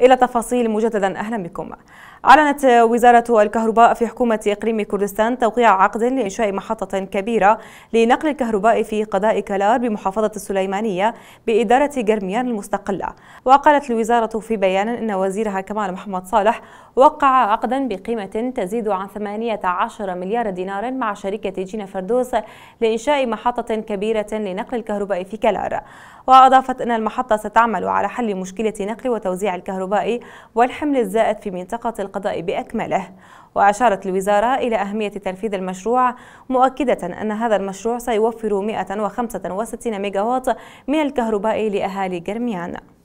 إلى تفاصيل مجددا أهلا بكم أعلنت وزارة الكهرباء في حكومة إقليم كردستان توقيع عقد لإنشاء محطة كبيرة لنقل الكهرباء في قضاء كلار بمحافظة السليمانية بإدارة جرميان المستقلة وقالت الوزارة في بيان أن وزيرها كمال محمد صالح وقع عقدا بقيمة تزيد عن 18 مليار دينار مع شركة جينا فردوس لإنشاء محطة كبيرة لنقل الكهرباء في كلار وأضافت أن المحطة ستعمل على حل مشكلة نقل وتوزيع الكهرباء والحمل الزائد في منطقة القضاء بأكمله وأشارت الوزارة إلى أهمية تنفيذ المشروع مؤكدة أن هذا المشروع سيوفر 165 ميجاوات من الكهرباء لأهالي جرميان